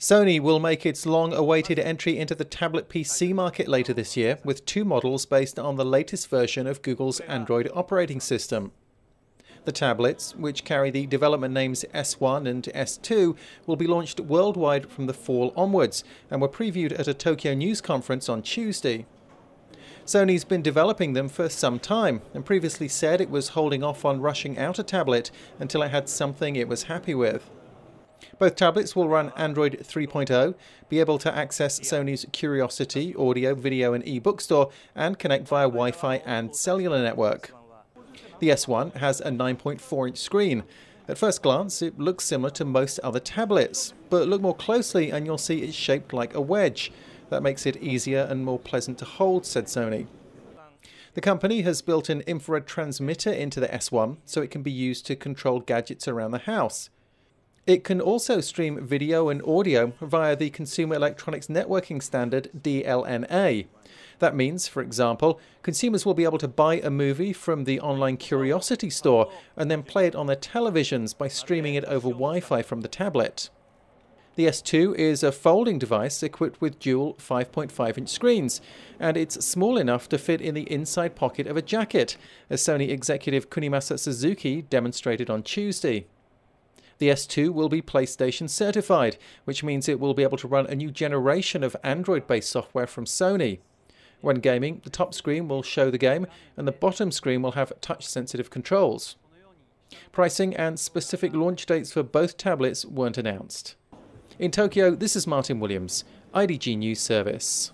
Sony will make its long awaited entry into the tablet PC market later this year with two models based on the latest version of Google's Android operating system. The tablets, which carry the development names S1 and S2, will be launched worldwide from the fall onwards and were previewed at a Tokyo News conference on Tuesday. Sony's been developing them for some time and previously said it was holding off on rushing out a tablet until it had something it was happy with. Both tablets will run Android 3.0, be able to access Sony's Curiosity audio, video and e-book store, and connect via Wi-Fi and cellular network. The S1 has a 9.4-inch screen. At first glance, it looks similar to most other tablets, but look more closely and you'll see it's shaped like a wedge. That makes it easier and more pleasant to hold, said Sony. The company has built an infrared transmitter into the S1 so it can be used to control gadgets around the house. It can also stream video and audio via the Consumer Electronics Networking Standard DLNA. That means, for example, consumers will be able to buy a movie from the online Curiosity store and then play it on their televisions by streaming it over Wi Fi from the tablet. The S2 is a folding device equipped with dual 5.5 inch screens, and it's small enough to fit in the inside pocket of a jacket, as Sony executive Kunimasa Suzuki demonstrated on Tuesday. The S2 will be PlayStation certified, which means it will be able to run a new generation of Android-based software from Sony. When gaming, the top screen will show the game, and the bottom screen will have touch-sensitive controls. Pricing and specific launch dates for both tablets weren't announced. In Tokyo, this is Martin Williams, IDG News Service.